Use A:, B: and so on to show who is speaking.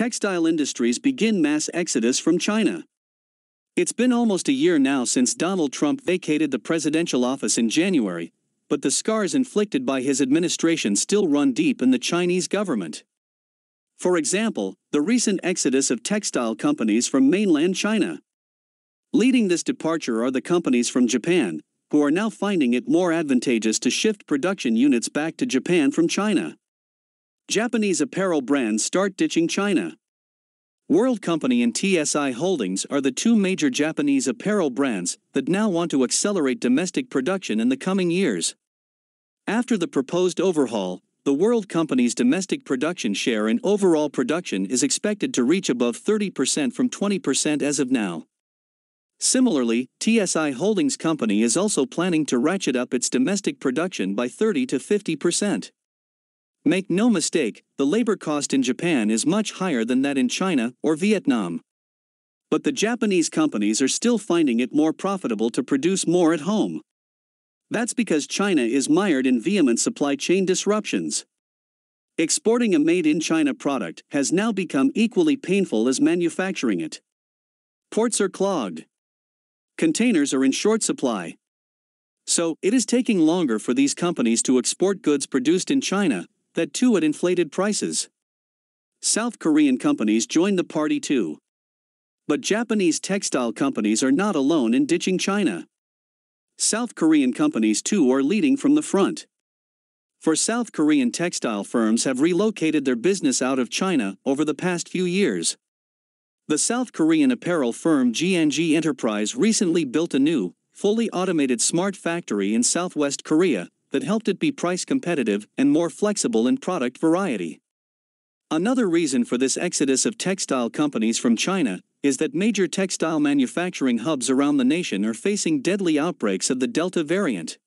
A: textile industries begin mass exodus from China. It's been almost a year now since Donald Trump vacated the presidential office in January, but the scars inflicted by his administration still run deep in the Chinese government. For example, the recent exodus of textile companies from mainland China. Leading this departure are the companies from Japan, who are now finding it more advantageous to shift production units back to Japan from China. Japanese apparel brands start ditching China. World Company and TSI Holdings are the two major Japanese apparel brands that now want to accelerate domestic production in the coming years. After the proposed overhaul, the World Company's domestic production share in overall production is expected to reach above 30% from 20% as of now. Similarly, TSI Holdings Company is also planning to ratchet up its domestic production by 30 to 50%. Make no mistake, the labor cost in Japan is much higher than that in China or Vietnam. But the Japanese companies are still finding it more profitable to produce more at home. That's because China is mired in vehement supply chain disruptions. Exporting a made in China product has now become equally painful as manufacturing it. Ports are clogged. Containers are in short supply. So, it is taking longer for these companies to export goods produced in China, that too at inflated prices. South Korean companies join the party too. But Japanese textile companies are not alone in ditching China. South Korean companies too are leading from the front. For South Korean textile firms have relocated their business out of China over the past few years. The South Korean apparel firm GNG Enterprise recently built a new, fully automated smart factory in southwest Korea, that helped it be price competitive and more flexible in product variety. Another reason for this exodus of textile companies from China is that major textile manufacturing hubs around the nation are facing deadly outbreaks of the Delta variant.